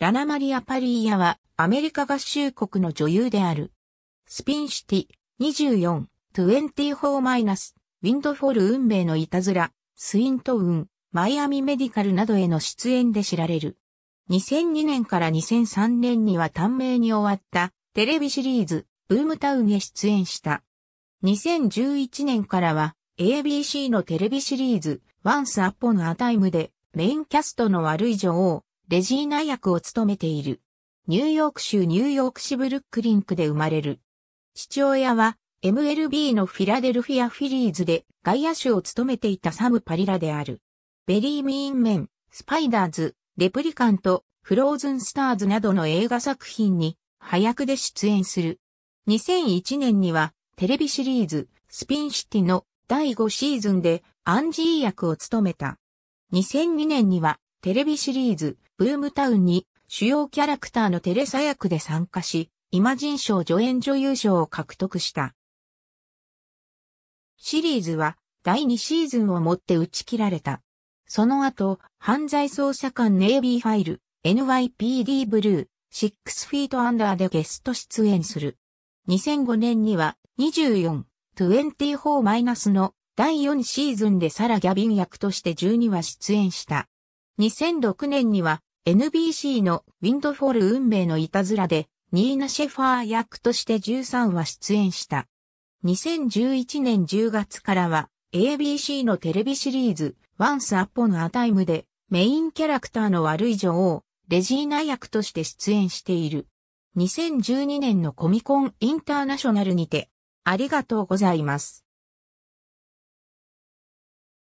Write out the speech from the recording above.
ラナマリア・パリーヤはアメリカ合衆国の女優である。スピンシティ24、24- ウィンドフォル運命のいたずら、スイントウン、マイアミメディカルなどへの出演で知られる。2002年から2003年には短命に終わったテレビシリーズ、ブームタウンへ出演した。2011年からは ABC のテレビシリーズ、Once Upon a Time でメインキャストの悪い女王、レジーナ役を務めている。ニューヨーク州ニューヨーク市ブルックリンクで生まれる。父親は MLB のフィラデルフィアフィリーズで外野手を務めていたサム・パリラである。ベリー・ミーン・メン、スパイダーズ、レプリカント、フローズン・スターズなどの映画作品に早役で出演する。2001年にはテレビシリーズスピンシティの第5シーズンでアンジー役を務めた。2002年にはテレビシリーズ、ブームタウンに主要キャラクターのテレサ役で参加し、イマジン賞助演女優賞を獲得した。シリーズは第2シーズンをもって打ち切られた。その後、犯罪捜査官ネイビーファイル、NYPD ブルー、シックスフィートアンダーでゲスト出演する。2005年には24、2 4ナ4の第4シーズンでサラ・ギャビン役として12話出演した。2006年には NBC のウィンドフォール運命のいたずらでニーナ・シェファー役として13話出演した。2011年10月からは ABC のテレビシリーズ Once Upon a Time でメインキャラクターの悪い女王レジーナ役として出演している。2012年のコミコンインターナショナルにてありがとうございます。